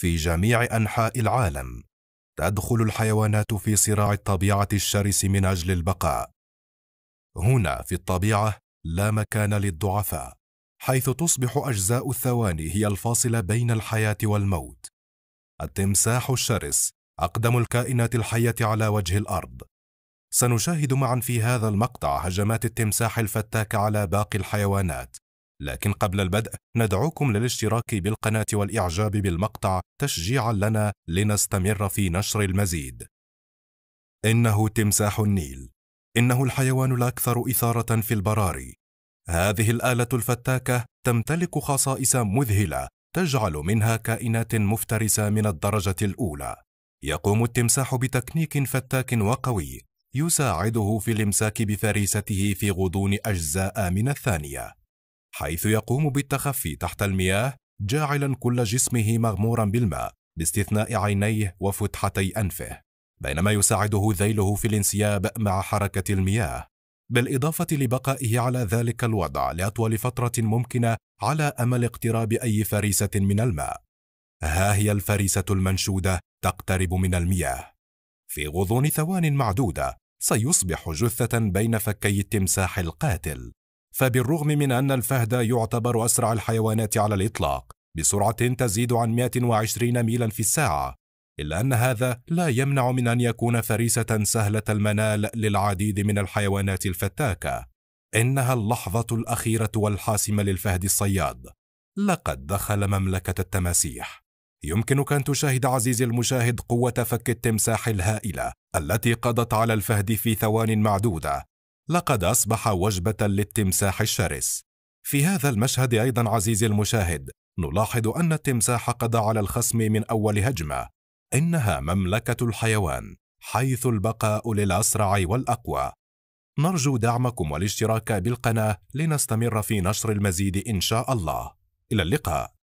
في جميع أنحاء العالم تدخل الحيوانات في صراع الطبيعة الشرس من أجل البقاء هنا في الطبيعة لا مكان للضعفاء حيث تصبح أجزاء الثواني هي الفاصله بين الحياة والموت التمساح الشرس أقدم الكائنات الحية على وجه الأرض سنشاهد معا في هذا المقطع هجمات التمساح الفتاك على باقي الحيوانات لكن قبل البدء ندعوكم للاشتراك بالقناة والإعجاب بالمقطع تشجيعا لنا لنستمر في نشر المزيد. إنه تمساح النيل. إنه الحيوان الأكثر إثارة في البراري. هذه الآلة الفتاكة تمتلك خصائص مذهلة تجعل منها كائنات مفترسة من الدرجة الأولى. يقوم التمساح بتكنيك فتاك وقوي يساعده في الإمساك بفريسته في غضون أجزاء من الثانية. حيث يقوم بالتخفي تحت المياه جاعلا كل جسمه مغمورا بالماء باستثناء عينيه وفتحتي أنفه بينما يساعده ذيله في الانسياب مع حركة المياه بالإضافة لبقائه على ذلك الوضع لأطول فترة ممكنة على أمل اقتراب أي فريسة من الماء ها هي الفريسة المنشودة تقترب من المياه في غضون ثوان معدودة سيصبح جثة بين فكي التمساح القاتل فبالرغم من أن الفهد يعتبر أسرع الحيوانات على الإطلاق بسرعة تزيد عن 120 ميلا في الساعة إلا أن هذا لا يمنع من أن يكون فريسة سهلة المنال للعديد من الحيوانات الفتاكة إنها اللحظة الأخيرة والحاسمة للفهد الصياد لقد دخل مملكة التماسيح يمكنك أن تشاهد عزيزي المشاهد قوة فك التمساح الهائلة التي قضت على الفهد في ثوان معدودة لقد أصبح وجبة للتمساح الشرس. في هذا المشهد أيضا عزيزي المشاهد، نلاحظ أن التمساح قضى على الخصم من أول هجمة. إنها مملكة الحيوان، حيث البقاء للأسرع والأقوى. نرجو دعمكم والاشتراك بالقناة لنستمر في نشر المزيد إن شاء الله. إلى اللقاء.